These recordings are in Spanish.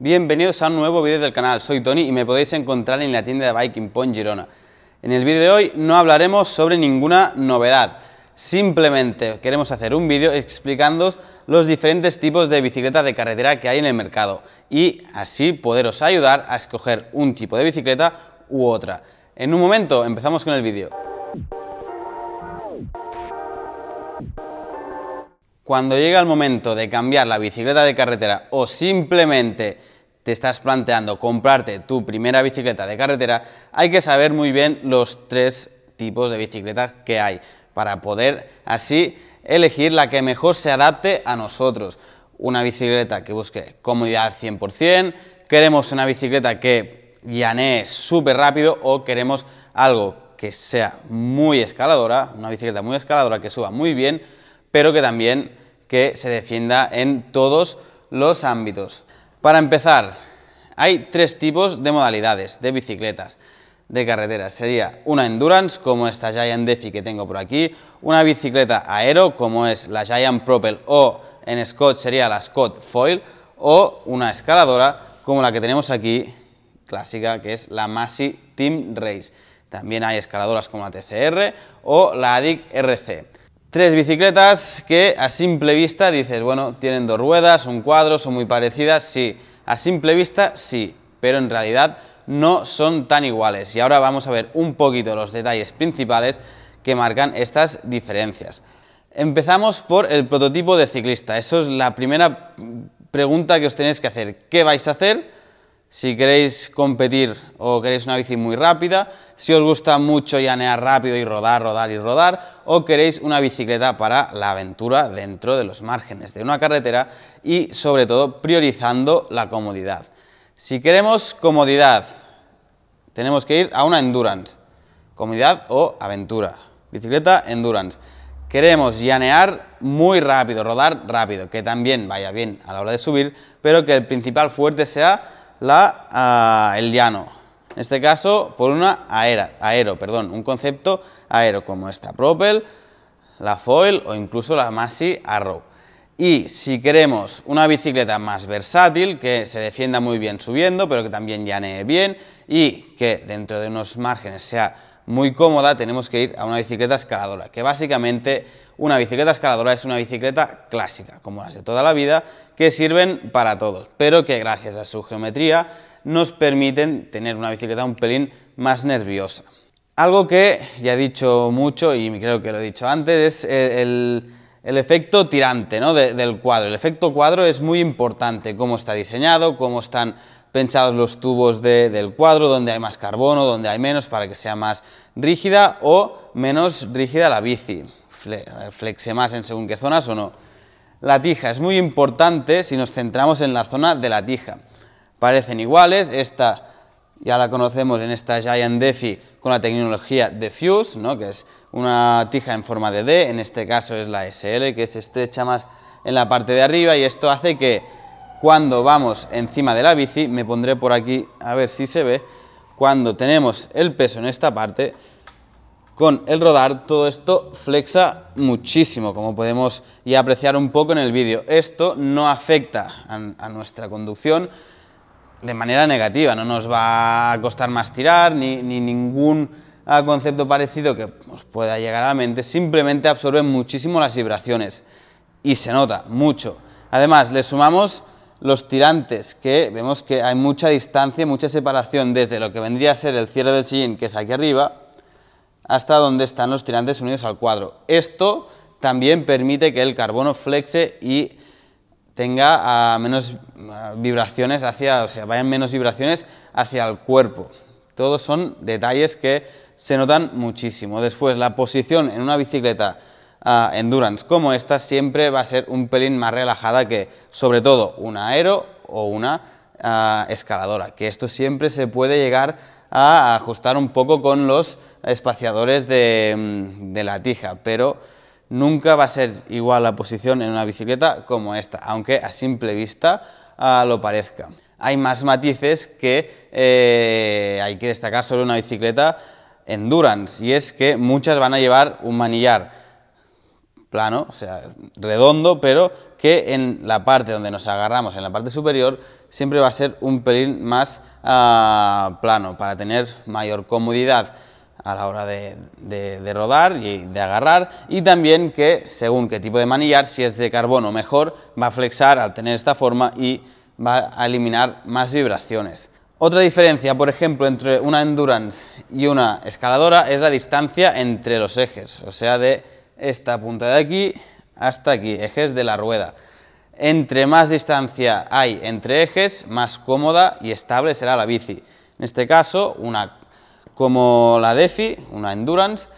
Bienvenidos a un nuevo vídeo del canal, soy Tony y me podéis encontrar en la tienda de Biking Point Girona. En el vídeo de hoy no hablaremos sobre ninguna novedad, simplemente queremos hacer un vídeo explicándoos los diferentes tipos de bicicleta de carretera que hay en el mercado y así poderos ayudar a escoger un tipo de bicicleta u otra. En un momento empezamos con el vídeo. Cuando llega el momento de cambiar la bicicleta de carretera o simplemente te estás planteando comprarte tu primera bicicleta de carretera, hay que saber muy bien los tres tipos de bicicletas que hay para poder así elegir la que mejor se adapte a nosotros. Una bicicleta que busque comodidad 100%, queremos una bicicleta que llanee súper rápido o queremos algo que sea muy escaladora, una bicicleta muy escaladora que suba muy bien, pero que también que se defienda en todos los ámbitos. Para empezar, hay tres tipos de modalidades de bicicletas de carretera. Sería una endurance, como esta Giant Defi que tengo por aquí, una bicicleta aero, como es la Giant Propel o en Scott sería la Scott Foil, o una escaladora, como la que tenemos aquí, clásica, que es la Masi Team Race. También hay escaladoras como la TCR o la ADIC RC. Tres bicicletas que a simple vista dices, bueno, tienen dos ruedas, son cuadros, son muy parecidas, sí. A simple vista sí, pero en realidad no son tan iguales. Y ahora vamos a ver un poquito los detalles principales que marcan estas diferencias. Empezamos por el prototipo de ciclista. Eso es la primera pregunta que os tenéis que hacer. ¿Qué vais a hacer? Si queréis competir o queréis una bici muy rápida, si os gusta mucho llanear rápido y rodar, rodar y rodar, o queréis una bicicleta para la aventura dentro de los márgenes de una carretera y sobre todo priorizando la comodidad. Si queremos comodidad, tenemos que ir a una endurance, comodidad o aventura, bicicleta endurance. Queremos llanear muy rápido, rodar rápido, que también vaya bien a la hora de subir, pero que el principal fuerte sea la, ah, el llano. En este caso, por una aero, perdón, un concepto aero, como esta Propel, la Foil o incluso la Massey Arrow. Y si queremos una bicicleta más versátil, que se defienda muy bien subiendo, pero que también llanee bien y que dentro de unos márgenes sea muy cómoda, tenemos que ir a una bicicleta escaladora, que básicamente una bicicleta escaladora es una bicicleta clásica, como las de toda la vida, que sirven para todos, pero que gracias a su geometría nos permiten tener una bicicleta un pelín más nerviosa. Algo que ya he dicho mucho, y creo que lo he dicho antes, es el, efecto tirante ¿no? del cuadro. El efecto cuadro es muy importante, cómo está diseñado, cómo están pensados los tubos del cuadro, donde hay más carbono, donde hay menos, para que sea más rígida o menos rígida la bici, flexe más en según qué zonas o no. La tija es muy importante si nos centramos en la zona de la tija. Parecen iguales, esta ya la conocemos en esta Giant Defi con la tecnología Defuse, ¿no? que es una tija en forma de D, en este caso es la SL, que se estrecha más en la parte de arriba y esto hace que cuando vamos encima de la bici, me pondré por aquí a ver si se ve, cuando tenemos el peso en esta parte, con el rodar todo esto flexa muchísimo, como podemos ya apreciar un poco en el vídeo. Esto no afecta a, nuestra conducción de manera negativa, no nos va a costar más tirar ni, ningún ah, concepto parecido que os pueda llegar a la mente, simplemente absorbe muchísimo las vibraciones y se nota mucho. Además, le sumamos los tirantes, que vemos que hay mucha distancia, mucha separación desde lo que vendría a ser el cierre del sillín, que es aquí arriba, hasta donde están los tirantes unidos al cuadro. Esto también permite que el carbono flexe y tenga ah, menos ah, vibraciones hacia, o sea, vayan menos vibraciones hacia el cuerpo. Todos son detalles que se notan muchísimo. Después, la posición en una bicicleta endurance como esta siempre va a ser un pelín más relajada que sobre todo una aero o una ah, escaladora, que esto siempre se puede llegar a ajustar un poco con los espaciadores de, mm, la tija, pero nunca va a ser igual la posición en una bicicleta como esta, aunque a simple vista ah, lo parezca. Hay más matices que eh, hay que destacar sobre una bicicleta endurance y es que muchas van a llevar un manillar plano, o sea, redondo, pero que en la parte donde nos agarramos, en la parte superior, siempre va a ser un pelín más ah, plano para tener mayor comodidad a la hora de, de, rodar y de agarrar y también que según qué tipo de manillar, si es de carbono mejor, va a flexar al tener esta forma y va a eliminar más vibraciones. Otra diferencia, por ejemplo, entre una endurance y una escaladora es la distancia entre los ejes, o sea, de esta punta de aquí hasta aquí, ejes de la rueda. Entre más distancia hay entre ejes, más cómoda y estable será la bici. En este caso, una como la Defi, una Endurance,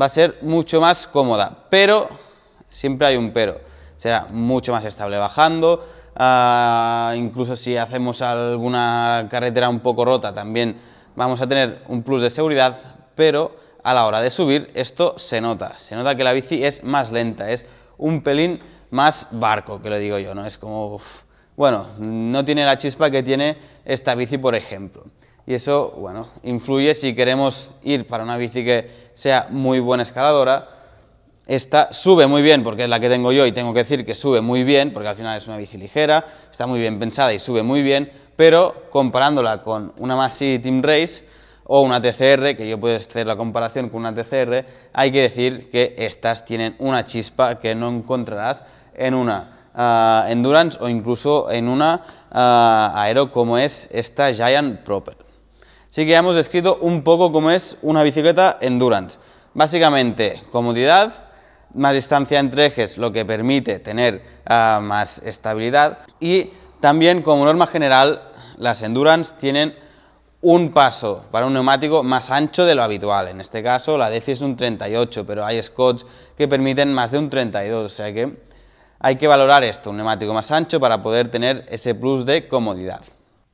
va a ser mucho más cómoda, pero siempre hay un pero. Será mucho más estable bajando, ah, incluso si hacemos alguna carretera un poco rota también vamos a tener un plus de seguridad, pero a la hora de subir esto se nota, se nota que la bici es más lenta, es un pelín más barco, que lo digo yo, ¿no? Es como, bueno, no tiene la chispa que tiene esta bici, por ejemplo. Y eso, bueno, influye si queremos ir para una bici que sea muy buena escaladora. Esta sube muy bien, porque es la que tengo yo y tengo que decir que sube muy bien, porque al final es una bici ligera, está muy bien pensada y sube muy bien, pero comparándola con una Masi Team Race, o una TCR, que yo puedo hacer la comparación con una TCR, hay que decir que estas tienen una chispa que no encontrarás en una ah, Endurance o incluso en una ah, Aero como es esta Giant Proper. Así que ya hemos descrito un poco cómo es una bicicleta Endurance. Básicamente, comodidad, más distancia entre ejes, lo que permite tener ah, más estabilidad y también como norma general las Endurance tienen un paso para un neumático más ancho de lo habitual. En este caso la Defi es un 38, pero hay Scots que permiten más de un 32, o sea que hay que valorar esto, un neumático más ancho para poder tener ese plus de comodidad.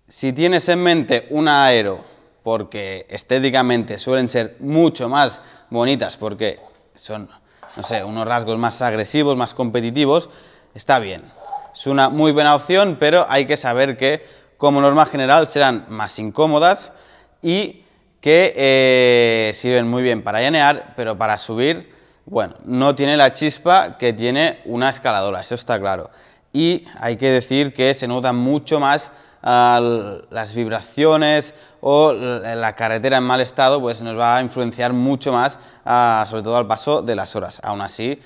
Si tienes en mente una aero, porque estéticamente suelen ser mucho más bonitas, porque son, no sé, unos rasgos más agresivos, más competitivos, está bien. Es una muy buena opción, pero hay que saber que como norma general serán más incómodas y que eh, sirven muy bien para llanear, pero para subir, bueno, no tiene la chispa que tiene una escaladora, eso está claro. Y hay que decir que se notan mucho más ah, las vibraciones o la carretera en mal estado, pues nos va a influenciar mucho más, ah, sobre todo al paso de las horas. Aún así,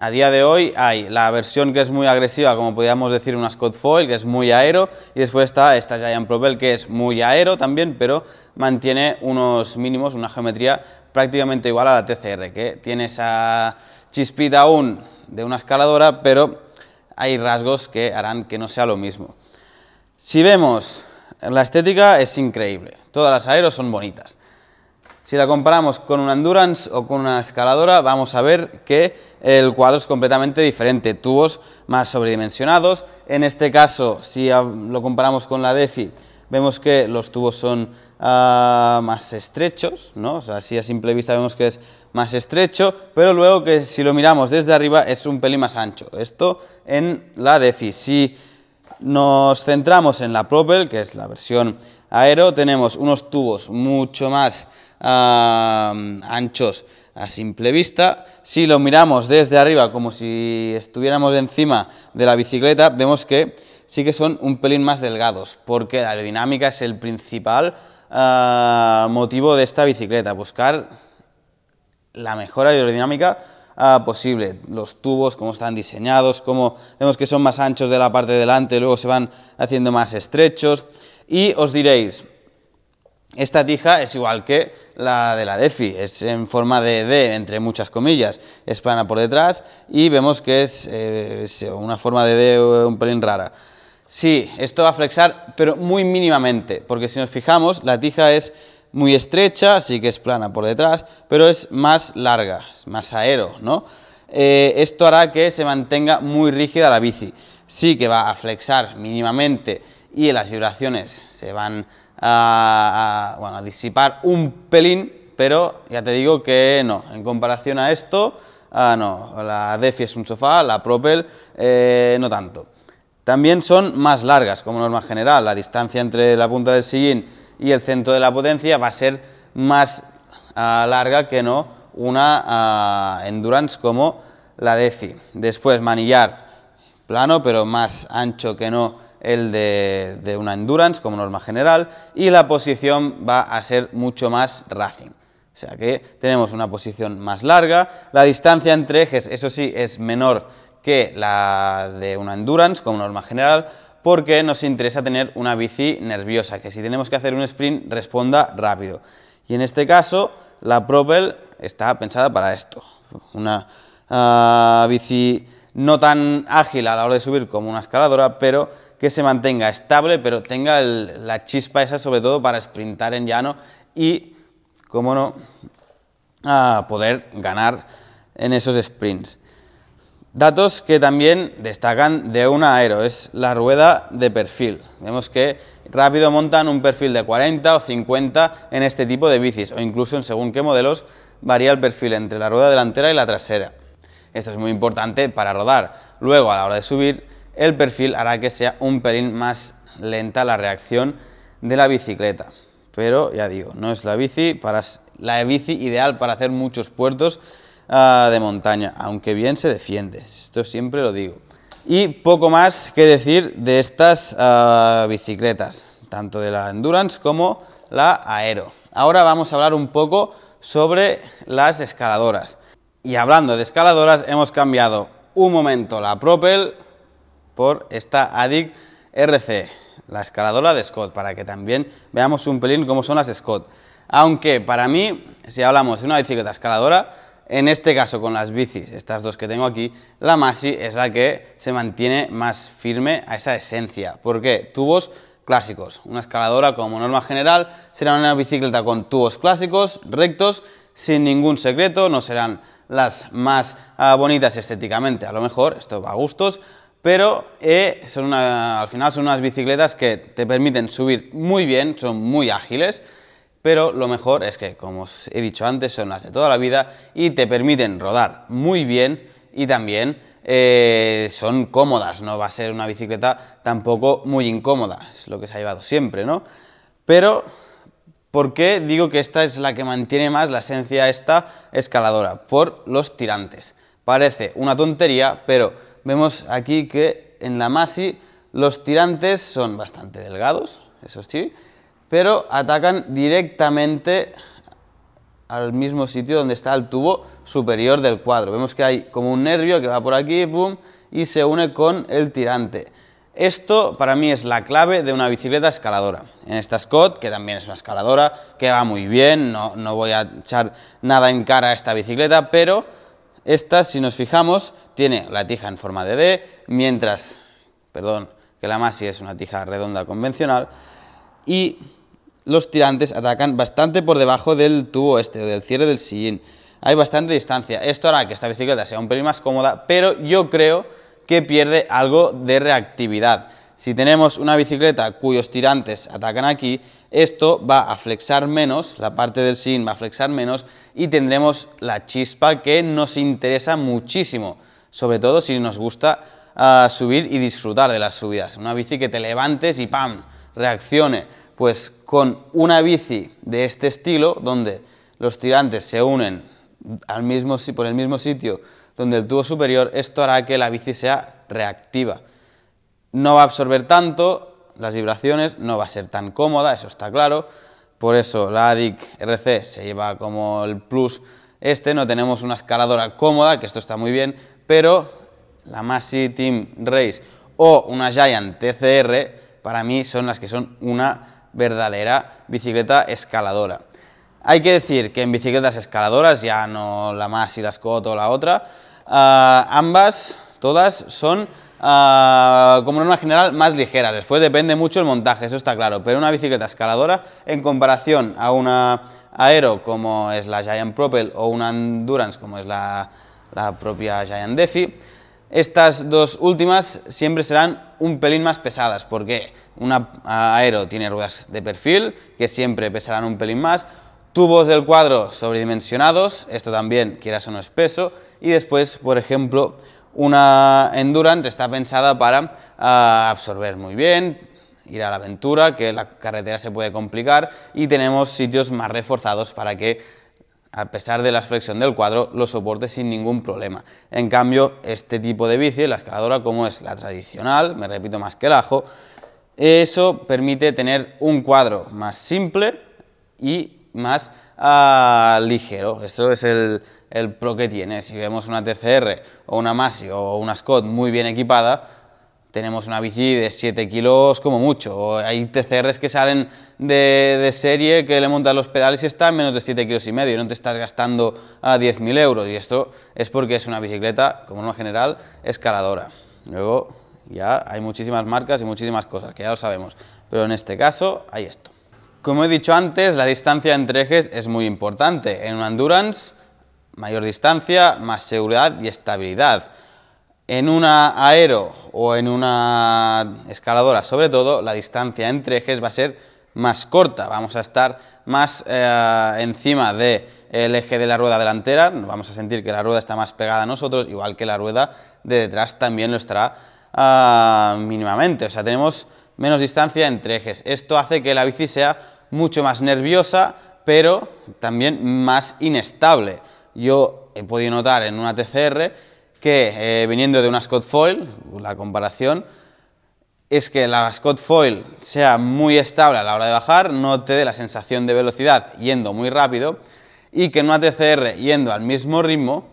a día de hoy hay la versión que es muy agresiva, como podríamos decir una Scott Foil, que es muy aero, y después está esta Giant Propel, que es muy aero también, pero mantiene unos mínimos, una geometría prácticamente igual a la TCR, que tiene esa chispita aún de una escaladora, pero hay rasgos que harán que no sea lo mismo. Si vemos, la estética es increíble, todas las aeros son bonitas. Si la comparamos con una Endurance o con una escaladora, vamos a ver que el cuadro es completamente diferente, tubos más sobredimensionados. En este caso, si lo comparamos con la DeFi, vemos que los tubos son ah, más estrechos, ¿no? así a simple vista vemos que es más estrecho, pero luego que si lo miramos desde arriba es un pelín más ancho. Esto en la DeFi. Si nos centramos en la Propel, que es la versión aero, tenemos unos tubos mucho más anchos a simple vista. Si lo miramos desde arriba, como si estuviéramos encima de la bicicleta, vemos que sí que son un pelín más delgados, porque la aerodinámica es el principal ah, motivo de esta bicicleta, buscar la mejor aerodinámica ah, posible. Los tubos, cómo están diseñados, como vemos que son más anchos de la parte de delante, luego se van haciendo más estrechos. Y os diréis, esta tija es igual que la de la DeFi, es en forma de D, entre muchas comillas, es plana por detrás y vemos que es eh, una forma de D un pelín rara. Sí, esto va a flexar, pero muy mínimamente, porque si nos fijamos, la tija es muy estrecha, sí que es plana por detrás, pero es más larga, es más aero, ¿no? Eh, esto hará que se mantenga muy rígida la bici. Sí que va a flexar mínimamente y las vibraciones se van a, bueno, disipar un pelín, pero ya te digo que no, en comparación a esto, ah, no, la Defi es un sofá, la Propel eh, no tanto. También son más largas, como norma general, la distancia entre la punta del sillín y el centro de la potencia va a ser más ah, larga que no una ah, Endurance como la Defi. Después manillar plano, pero más ancho que no el de, una endurance como norma general y la posición va a ser mucho más racing. O sea que tenemos una posición más larga, la distancia entre ejes, eso sí, es menor que la de una endurance como norma general porque nos interesa tener una bici nerviosa, que si tenemos que hacer un sprint responda rápido. Y en este caso la Propel está pensada para esto, una ah, bici no tan ágil a la hora de subir como una escaladora, pero que se mantenga estable, pero tenga la chispa esa, sobre todo para sprintar en llano y, cómo no, a poder ganar en esos sprints. Datos que también destacan de un aero es la rueda de perfil. Vemos que rápido montan un perfil de 40 o 50 en este tipo de bicis o incluso en según qué modelos varía el perfil entre la rueda delantera y la trasera. Esto es muy importante para rodar. Luego a la hora de subir el perfil hará que sea un pelín más lenta la reacción de la bicicleta. Pero ya digo, no es la bici, para, la bici ideal para hacer muchos puertos ah, de montaña, aunque bien se defiende, esto siempre lo digo. Y poco más que decir de estas ah, bicicletas, tanto de la Endurance como la Aero. Ahora vamos a hablar un poco sobre las escaladoras. Y hablando de escaladoras, hemos cambiado un momento la Propel por esta ADIC RC, la escaladora de Scott, para que también veamos un pelín cómo son las Scott. Aunque para mí, si hablamos de una bicicleta escaladora, en este caso con las bicis, estas dos que tengo aquí, la Masi es la que se mantiene más firme a esa esencia. ¿Por qué? Tubos clásicos. Una escaladora como norma general será una bicicleta con tubos clásicos, rectos, sin ningún secreto, no serán las más ah, bonitas estéticamente, a lo mejor, esto va a gustos, pero eh, son al final son unas bicicletas que te permiten subir muy bien, son muy ágiles, pero lo mejor es que, como os he dicho antes, son las de toda la vida y te permiten rodar muy bien y también eh, son cómodas, no va a ser una bicicleta tampoco muy incómoda, es lo que se ha llevado siempre, ¿no? Pero, ¿por qué digo que esta es la que mantiene más la esencia esta escaladora? Por los tirantes. Parece una tontería, pero vemos aquí que en la Masi los tirantes son bastante delgados, eso sí, pero atacan directamente al mismo sitio donde está el tubo superior del cuadro. Vemos que hay como un nervio que va por aquí y se une con el tirante. Esto para mí es la clave de una bicicleta escaladora. En esta Scott, que también es una escaladora, que va muy bien, no voy a echar nada en cara a esta bicicleta, pero esta, si nos fijamos, tiene la tija en forma de D, mientras, perdón, que la Masi es una tija redonda convencional, y los tirantes atacan bastante por debajo del tubo este, o del cierre del sillín. Hay bastante distancia. Esto hará que esta bicicleta sea un pelín más cómoda, pero yo creo que pierde algo de reactividad. Si tenemos una bicicleta cuyos tirantes atacan aquí, esto va a flexar menos, la parte del sin va a flexar menos y tendremos la chispa que nos interesa muchísimo, sobre todo si nos gusta ah, subir y disfrutar de las subidas. Una bici que te levantes y ¡pam! reaccione. Pues con una bici de este estilo, donde los tirantes se unen al mismo, por el mismo sitio donde el tubo superior, esto hará que la bici sea reactiva no va a absorber tanto las vibraciones, no va a ser tan cómoda, eso está claro. Por eso la ADIC RC se lleva como el plus este, no tenemos una escaladora cómoda, que esto está muy bien, pero la Masi Team Race o una Giant TCR para mí son las que son una verdadera bicicleta escaladora. Hay que decir que en bicicletas escaladoras, ya no la Masi, la Scott o la otra, ah, ambas, todas son Ah, como como una general más ligera. Después depende mucho el montaje, eso está claro. Pero una bicicleta escaladora en comparación a una aero como es la Giant Propel o una Endurance como es la, propia Giant Defi, estas dos últimas siempre serán un pelín más pesadas, porque una aero tiene ruedas de perfil, que siempre pesarán un pelín más, tubos del cuadro sobredimensionados, esto también quieras o no es y después, por ejemplo, una Endurance está pensada para ah, absorber muy bien, ir a la aventura, que la carretera se puede complicar y tenemos sitios más reforzados para que a pesar de la flexión del cuadro, lo soporte sin ningún problema. En cambio, este tipo de bici, la escaladora, como es la tradicional, me repito más que el ajo, eso permite tener un cuadro más simple y más ah, ligero. Esto es el, el pro que tiene. Si vemos una TCR o una Masi o una Scott muy bien equipada, tenemos una bici de 7 kilos como mucho. Hay TCRs que salen de, serie que le montan los pedales y están menos de 7 kilos y medio y no te estás gastando a 10.000 euros. Y esto es porque es una bicicleta, como norma general, escaladora. Luego ya hay muchísimas marcas y muchísimas cosas, que ya lo sabemos. Pero en este caso hay esto. Como he dicho antes, la distancia entre ejes es muy importante. En un endurance Mayor distancia, más seguridad y estabilidad. En una aero o en una escaladora, sobre todo, la distancia entre ejes va a ser más corta. Vamos a estar más eh, encima del el eje de la rueda delantera, vamos a sentir que la rueda está más pegada a nosotros, igual que la rueda de detrás también lo estará ah, mínimamente. O sea, tenemos menos distancia entre ejes. Esto hace que la bici sea mucho más nerviosa, pero también más inestable yo he podido notar en una TCR que eh, viniendo de una Scott Foil, la comparación, es que la Scott Foil sea muy estable a la hora de bajar, no te dé la sensación de velocidad yendo muy rápido y que en una TCR yendo al mismo ritmo,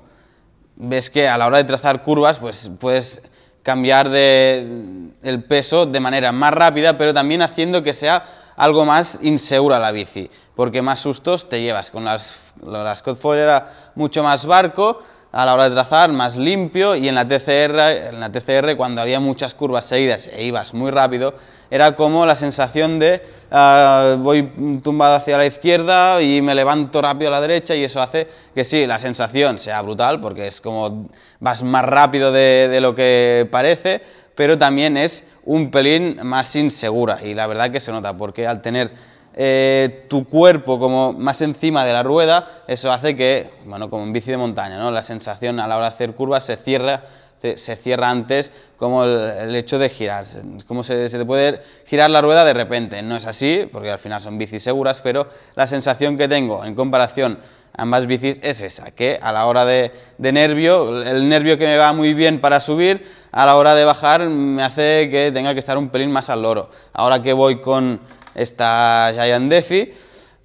ves que a la hora de trazar curvas pues puedes cambiar el peso de manera más rápida, pero también haciendo que sea algo más insegura la bici porque más sustos te llevas. Con las, la Scott era mucho más barco a la hora de trazar, más limpio, y en la TCR, en la TCR cuando había muchas curvas seguidas e ibas muy rápido, era como la sensación de ah, voy tumbado hacia la izquierda y me levanto rápido a la derecha y eso hace que sí, la sensación sea brutal, porque es como vas más rápido de, de lo que parece, pero también es un pelín más insegura y la verdad que se nota, porque al tener eh, tu cuerpo como más encima de la rueda, eso hace que, bueno, como en bici de montaña, ¿no? la sensación a la hora de hacer curvas se cierra, se cierra antes como el, hecho de girar, como se, te puede girar la rueda de repente, no es así, porque al final son bicis seguras, pero la sensación que tengo en comparación a ambas bicis es esa, que a la hora de, de nervio, el nervio que me va muy bien para subir, a la hora de bajar me hace que tenga que estar un pelín más al loro. Ahora que voy con esta Giant DeFi,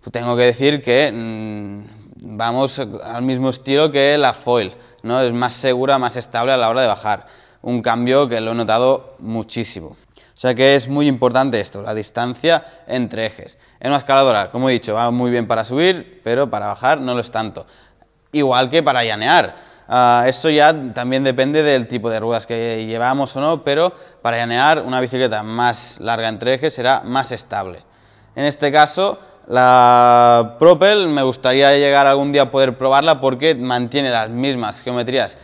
pues tengo que decir que mm, vamos al mismo estilo que la foil, ¿no? es más segura, más estable a la hora de bajar, un cambio que lo he notado muchísimo. O sea que es muy importante esto, la distancia entre ejes. En una escaladora, como he dicho, va muy bien para subir, pero para bajar no lo es tanto. Igual que para llanear. Ah, eso ya también depende del tipo de ruedas que llevamos o no, pero para llanear una bicicleta más larga entre ejes será más estable. En este caso, la Propel me gustaría llegar algún día a poder probarla porque mantiene las mismas geometrías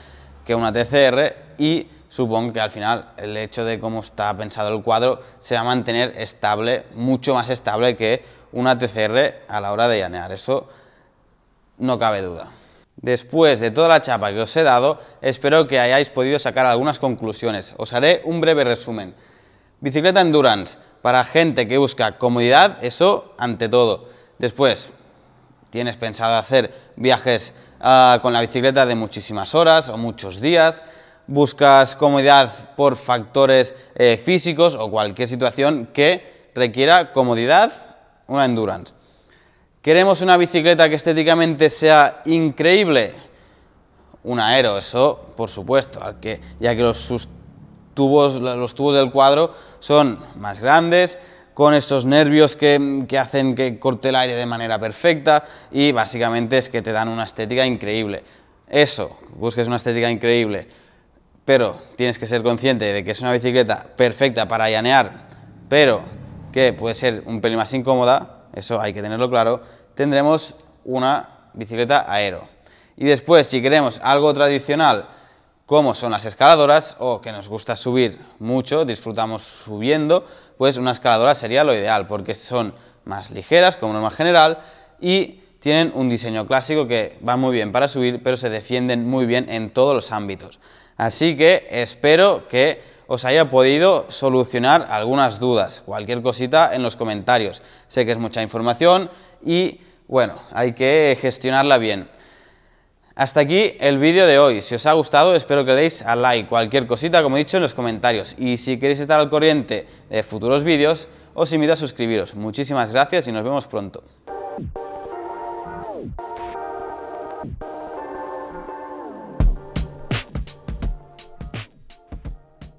que una TCR y supongo que al final el hecho de cómo está pensado el cuadro se va a mantener estable, mucho más estable que una TCR a la hora de llanear, eso no cabe duda. Después de toda la chapa que os he dado, espero que hayáis podido sacar algunas conclusiones. Os haré un breve resumen. Bicicleta endurance, para gente que busca comodidad, eso ante todo. Después, tienes pensado hacer viajes ah, con la bicicleta de muchísimas horas o muchos días, buscas comodidad por factores eh, físicos o cualquier situación que requiera comodidad, una endurance. Queremos una bicicleta que estéticamente sea increíble. Un aero, eso por supuesto, ya que los, tubos, los tubos del cuadro son más grandes, con esos nervios que, que, hacen que corte el aire de manera perfecta y básicamente es que te dan una estética increíble. Eso, busques una estética increíble, pero tienes que ser consciente de que es una bicicleta perfecta para llanear, pero que puede ser un pelín más incómoda, eso hay que tenerlo claro, tendremos una bicicleta aero. Y después, si queremos algo tradicional, como son las escaladoras, o que nos gusta subir mucho, disfrutamos subiendo, pues una escaladora sería lo ideal, porque son más ligeras, como norma general, y tienen un diseño clásico que va muy bien para subir, pero se defienden muy bien en todos los ámbitos. Así que espero que os haya podido solucionar algunas dudas, cualquier cosita en los comentarios. Sé que es mucha información y bueno, hay que gestionarla bien. Hasta aquí el vídeo de hoy. Si os ha gustado, espero que le deis a like, cualquier cosita, como he dicho, en los comentarios. Y si queréis estar al corriente de futuros vídeos, os invito a suscribiros. Muchísimas gracias y nos vemos pronto.